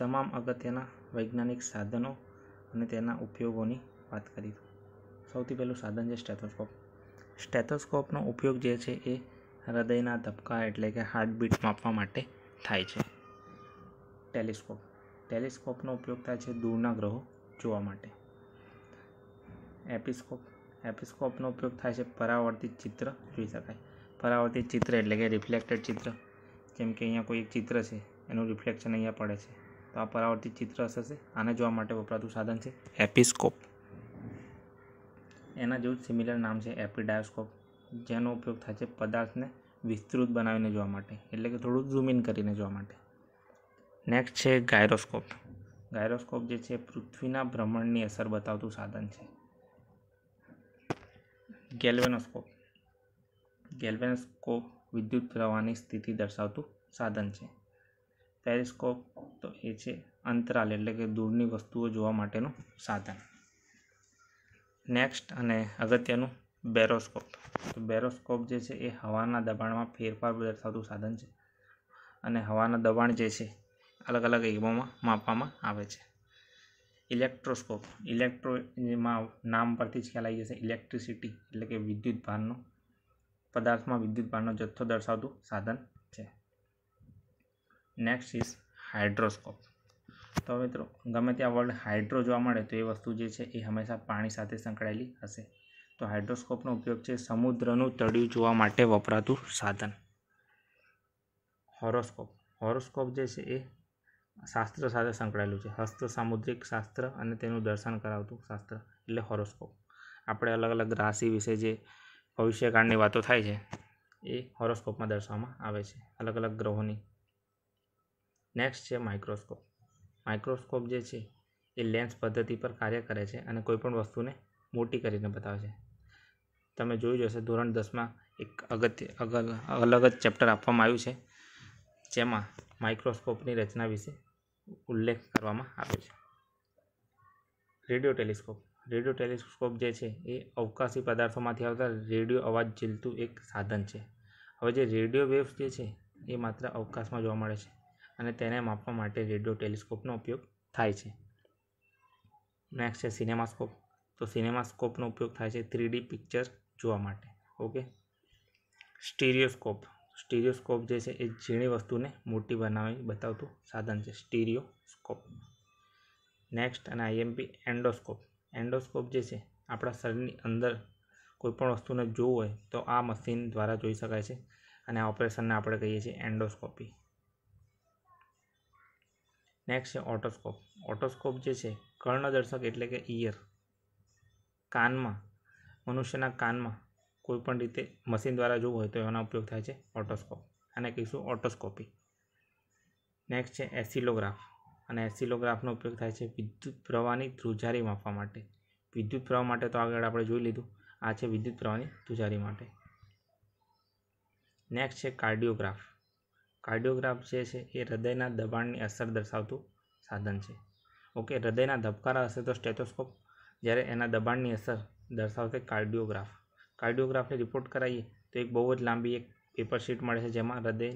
તમામ અગત્યના વૈજ્ઞાનિક સાધનો અને તેના ઉપયોગોની વાત કરીશું સૌથી પહેલું સાધન છે સ્ટેથોસ્કોપ સ્ટેથોસ્કોપનો ઉપયોગ જે છે એ હૃદયના ધબકા એટલે કે હાર્ટબીટ માપવા માટે થાય છે ટેલિસ્કોપ ટેલિસ્કોપનો ઉપયોગ થાય છે દૂરના ગ્રહો જોવા માટે એપિસ્કોપ એપિસ્કોપનો ઉપયોગ થાય છે પરાવર્તિત ચિત્ર જોઈ શકાય પરાવર્તિત ચિત્ર એટલે કે રિફ્લેક્ટેડ ચિત્ર જેમ કે અહીંયા કોઈ એક ચિત્ર છે એનું રિફ્લેક્શન અહીંયા પડે છે તો આ પરાવર્તિત ચિત્ર અસર છે આને જોવા માટે વપરાતું સાધન છે એપિસ્કોપ એના જેવું સિમિલર નામ છે એપિડાયોસ્કોપ જેનો ઉપયોગ થાય છે પદાર્થને વિસ્તૃત બનાવીને જોવા માટે એટલે કે થોડું ઝૂમ કરીને જોવા માટે નેક્સ્ટ છે ગાયરોસ્કોપ ગાયરોસ્કોપ જે છે પૃથ્વીના ભ્રમણની અસર બતાવતું સાધન છે ગેલ્વેનોસ્કોપ ગેલ્વેનોસ્કોપ વિદ્યુત પ્રવાહની સ્થિતિ દર્શાવતું સાધન છે પેરિસ્કોપ તો એ છે અંતરાલ એટલે કે દૂરની વસ્તુઓ જોવા માટેનું સાધન નેક્સ્ટ અને અગત્યનું બેરોસ્કોપ તો બેરોસ્કોપ જે છે એ હવાના દબાણમાં ફેરફાર દર્શાવતું સાધન છે અને હવાના દબાણ જે છે અલગ અલગ એકમોમાં માપવામાં આવે છે ઇલેક્ટ્રોસ્કોપ ઇલેક્ટ્રોમાં નામ પરથી જ ખ્યાલ આવી જશે ઇલેક્ટ્રિસિટી એટલે કે વિદ્યુત ભારનો પદાર્થમાં વિદ્યુત ભારનો જથ્થો દર્શાવતું સાધન છે નેક્સ્ટ ઇઝ હાઇડ્રોસ્કોપ તો મિત્રો ગમે ત્યાં વર્લ્ડ હાઇડ્રો જોવા મળે તો એ વસ્તુ જે છે એ હંમેશા પાણી સાથે સંકળાયેલી હશે તો હાઇડ્રોસ્કોપનો ઉપયોગ છે સમુદ્રનું તળિયું જોવા માટે વપરાતું સાધન હોરોસ્કોપ હોરોસ્કોપ જે છે એ શાસ્ત્ર સાથે સંકળાયેલું છે હસ્ત સામુદ્રિક શાસ્ત્ર અને તેનું દર્શન કરાવતું શાસ્ત્ર એટલે હોરોસ્કોપ આપણે અલગ અલગ રાશિ વિશે જે ભવિષ્યકાળની વાતો થાય છે એ હોરોસ્કોપમાં દર્શાવવામાં આવે છે અલગ અલગ ગ્રહોની નેક્સ્ટ છે માઇક્રોસ્કોપ માઇક્રોસ્કોપ જે છે એ લેન્સ પદ્ધતિ પર કાર્ય કરે છે અને કોઈપણ વસ્તુને મોટી કરીને બતાવે છે તમે જોઈ જશે ધોરણ દસમાં એક અગત્ય અલગ જ ચેપ્ટર આપવામાં આવ્યું છે જેમાં માઇક્રોસ્કોપની રચના વિશે ઉલ્લેખ કરવામાં આવ્યો છે રેડિયો ટેલિસ્કોપ રેડિયો ટેલિસ્કોપ જે છે એ અવકાશી પદાર્થોમાંથી આવતા રેડિયો અવાજ ઝીલતું એક સાધન છે હવે જે રેડિયો વેવ્સ જે છે એ માત્ર અવકાશમાં જોવા મળે છે અને તેને માપવા માટે રેડિયો ટેલિસ્કોપનો ઉપયોગ થાય છે નેક્સ્ટ છે સિનેમાસ્કોપ તો સિનેમાસ્કોપનો ઉપયોગ થાય છે થ્રીડી પિક્ચર જોવા માટે ઓકે સ્ટીરિયોસ્કોપ સ્ટીરિયોસ્કોપ જે છે એ ઝીણી વસ્તુને મોટી બનાવી બતાવતું સાધન છે સ્ટીરિયોસ્કોપ નેક્સ્ટ અને આઈએમપી એન્ડોસ્કોપ એન્ડોસ્કોપ જે છે આપણા શરીરની અંદર કોઈપણ વસ્તુને જોવું હોય તો આ મશીન દ્વારા જોઈ શકાય છે અને આ ઓપરેશનને આપણે કહીએ છીએ એન્ડોસ્કોપી નેક્સ્ટ છે ઓટોસ્કોપ ઓટોસ્કોપ જે છે કર્ણદર્શક એટલે કે ઇયર કાનમાં મનુષ્યના કાનમાં કોઈપણ રીતે મશીન દ્વારા જોવું હોય તો એનો ઉપયોગ થાય છે ઓટોસ્કોપ આને કહીશું ઓટોસ્કોપી નેક્સ્ટ છે એસિલોગ્રાફ અને એસિલોગ્રાફનો ઉપયોગ થાય છે વિદ્યુત પ્રવાહની ધ્રુજારી માપવા માટે વિદ્યુત પ્રવાહ માટે તો આગળ આપણે જોઈ લીધું આ છે વિદ્યુત પ્રવાહની ધ્રુજારી માટે નેક્સ્ટ છે કાર્ડિયોગ્રાફ કાર્ડિયોગ્રાફ જે છે એ હૃદયના દબાણની અસર દર્શાવતું સાધન છે ઓકે હૃદયના ધબકારા હશે તો સ્ટેથોસ્કોપ જ્યારે એના દબાણની અસર દર્શાવશે કાર્ડિયોગ્રાફ કાર્ડિયોગ્રાફની રિપોર્ટ કરાવીએ તો એક બહુ જ લાંબી એક પેપર શીટ મળે છે જેમાં હૃદય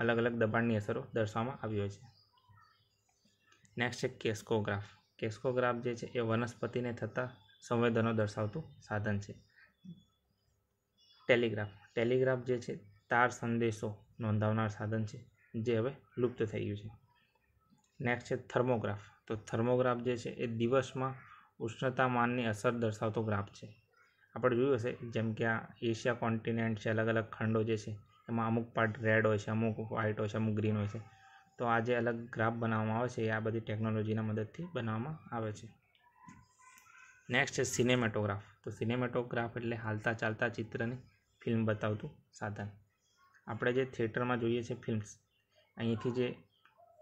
અલગ અલગ દબાણની અસરો દર્શાવવામાં આવી હોય છે નેક્સ્ટ છે કેસ્કોગ્રાફ કેસ્કોગ્રાફ જે છે એ વનસ્પતિને થતા સંવેદનો દર્શાવતું સાધન છે ટેલિગ્રાફ ટેલિગ્રાફ જે છે તાર સંદેશો નોંધાવનાર સાધન છે જે હવે લુપ્ત થઈ ગયું છે નેક્સ્ટ છે થર્મોગ્રાફ તો થર્મોગ્રાફ જે છે એ દિવસમાં ઉષ્ણતામાનની અસર દર્શાવતો ગ્રાફ છે આપણે જોયું હશે જેમ કે આ એશિયા કોન્ટિનેન્ટ છે અલગ અલગ ખંડો જે છે એમાં અમુક પાર્ટ રેડ હોય છે અમુક વ્હાઇટ હોય છે અમુક ગ્રીન હોય છે તો આ જે અલગ ગ્રાફ બનાવવામાં આવે છે એ આ બધી ટેકનોલોજીના મદદથી બનાવવામાં આવે છે નેક્સ્ટ છે સિનેમેટોગ્રાફ તો સિનેમેટોગ્રાફ એટલે હાલતા ચાલતા ચિત્રની ફિલ્મ બતાવતું સાધન આપણે જે થિયેટરમાં જોઈએ છે ફિલ્મ્સ અહીંથી જે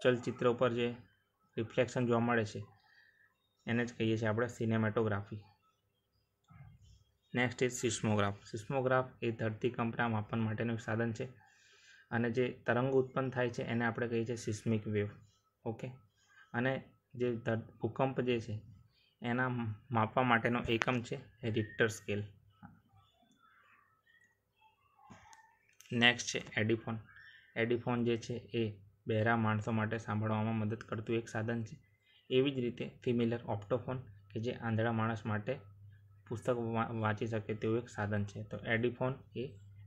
ચલચિત્ર ઉપર જે રિફ્લેક્શન જોવા મળે છે એને જ કહીએ છીએ આપણે cinematography next is seismograph seismograph એ ધરતીકંપના માપન માટેનું સાધન છે અને જે તરંગ ઉત્પન્ન થાય છે એને આપણે કહીએ છીએ સિસ્મિક વેવ ઓકે અને જે ભૂકંપ જે છે એના માપવા માટેનો એકમ છે રિક્ટર સ્કેલ નેક્સ્ટ છે એડિફોન એડિફોન જે છે એ બહેરા માણસો માટે સાંભળવામાં મદદ કરતું એક સાધન છે એવી જ રીતે સિમિલર ઓપ્ટોફોન કે જે આંધળા માણસ માટે પુસ્તક વાંચી શકે તેવું એક સાધન છે તો એડિફોન એ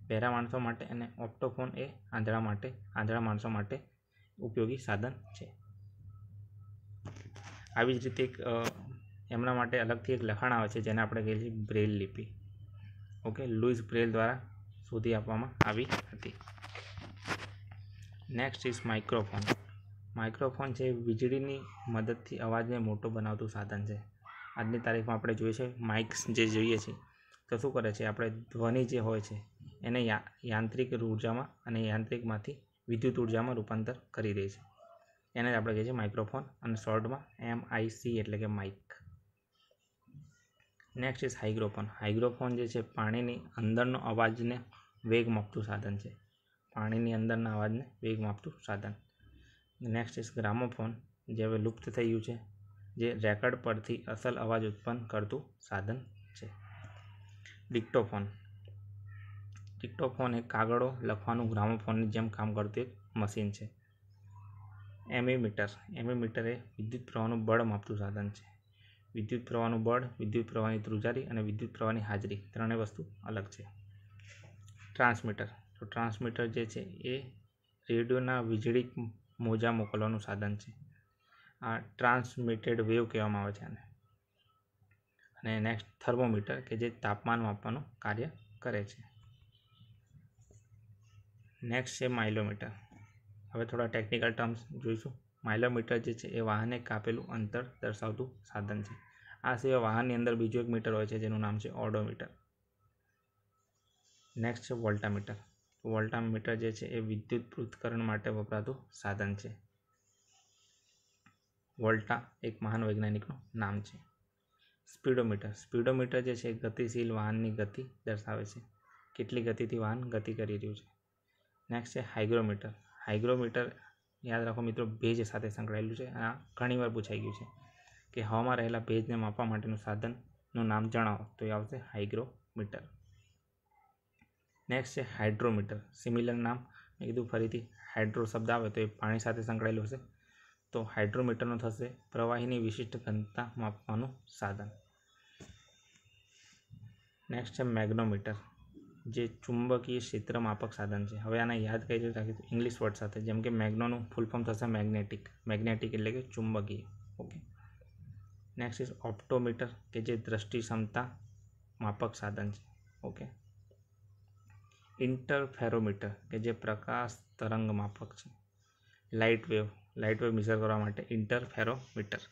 બહેરા માણસો માટે અને ઓપ્ટોફોન એ આંધળા માટે આંધળા માણસો માટે ઉપયોગી સાધન છે આવી જ રીતે એક એમના માટે અલગથી એક લખાણ આવે છે જેને આપણે કહીએ છીએ બ્રેલ લિપિ ઓકે લુઈસ બ્રેલ દ્વારા શોધી આપવામાં આવી હતી નેક્સ્ટ ઇઝ માઇક્રોફોન માઇક્રોફોન છે વીજળીની મદદથી અવાજને મોટો બનાવતું સાધન છે આજની તારીખમાં આપણે જોઈએ છે માઇક્સ જે જોઈએ છીએ તો શું કરે છે આપણે ધ્વનિ જે હોય છે એને યાંત્રિક ઉર્જામાં અને યાંત્રિકમાંથી વિદ્યુત ઉર્જામાં રૂપાંતર કરી દે છે એને જ આપણે કહીએ છીએ માઇક્રોફોન અને શોર્ટમાં એમ આઈ સી એટલે કે mike next is hygrophone hygrophone જે છે પાણીની અંદરનો અવાજને વેગ માપતું સાધન છે પાણીની અંદરના અવાજને વેગ માપતું સાધન નેક્સ્ટ ઇઝ ગ્રામોફોન જે હવે લુપ્ત થઈ ગયું છે જે રેકર્ડ પરથી અસલ અવાજ ઉત્પન્ન કરતું સાધન છે ડિક્ટોફોન ડિક્ટોફોન એ કાગળો લખવાનું ગ્રામોફોનની જેમ કામ કરતું એક મશીન છે એમીમીટર એમીમીટર એ વિદ્યુત પ્રવાહનું બળ માપતું સાધન છે વિદ્યુત પ્રવાહનું બળ વિદ્યુત પ્રવાહની ધ્રુજારી અને વિદ્યુત પ્રવાહની હાજરી ત્રણેય વસ્તુ અલગ છે ટ્રાન્સમીટર તો ટ્રાન્સમીટર જે છે એ રેડિયોના વીજળી મોજા મોકલવાનું સાધન છે આ ટ્રાન્સમિટેડ વેવ કહેવામાં આવે છે આને અને નેક્સ્ટ થર્મોમીટર કે જે તાપમાન માપવાનું કાર્ય કરે છે નેક્સ્ટ છે માઇલોમીટર હવે થોડા ટેકનિકલ ટર્મ્સ જોઈશું માઇલોમીટર જે છે એ વાહને કાપેલું અંતર દર્શાવતું સાધન છે આ સિવાય વાહનની અંદર બીજું એક મીટર હોય છે જેનું નામ છે ઓડોમીટર નેક્સ્ટ છે વોલ્ટામીટર વોલ્ટામીટર જે છે એ વિદ્યુત પૃથ્થકરણ માટે વપરાતું સાધન છે વોલ્ટા એક મહાન વૈજ્ઞાનિકનું નામ છે સ્પીડોમીટર સ્પીડોમીટર જે છે ગતિશીલ વાહનની ગતિ દર્શાવે છે કેટલી ગતિથી વાહન ગતિ કરી રહ્યું છે નેક્સ્ટ છે હાઇગ્રોમીટર હાઇગ્રોમીટર યાદ રાખો મિત્રો ભેજ સાથે સંકળાયેલું છે આ ઘણીવાર પૂછાઈ ગયું છે કે હવામાં રહેલા ભેજને માપવા માટેનું સાધનનું નામ જણાવો તો એ આવશે હાઇગ્રોમીટર નેક્સ્ટ છે હાઇડ્રોમીટર સિમિલર નામ મેં કીધું ફરીથી હાઇડ્રો શબ્દ આવે તો એ પાણી સાથે સંકળાયેલું હશે તો હાઇડ્રોમીટરનો થશે પ્રવાહીની વિશિષ્ટ ઘનતા માપવાનું સાધન નેક્સ્ટ છે મેગ્નોમીટર જે ચુંબકીય ક્ષેત્ર માપક સાધન છે હવે આને યાદ કરી રાખી ઇંગ્લિશ વર્ડ સાથે જેમ કે મેગ્નોનું ફૂલ ફોર્મ થશે મેગ્નેટિક મેગ્નેટિક એટલે કે ચુંબકીય ઓકે નેક્સ્ટ ઇઝ ઓપ્ટોમીટર કે જે દ્રષ્ટિ ક્ષમતા માપક સાધન છે ઓકે ઇન્ટરફેરોમીટર કે જે પ્રકાશ તરંગ માપક છે light wave light wave measure કરવા માટે ઇન્ટરફેરોમીટર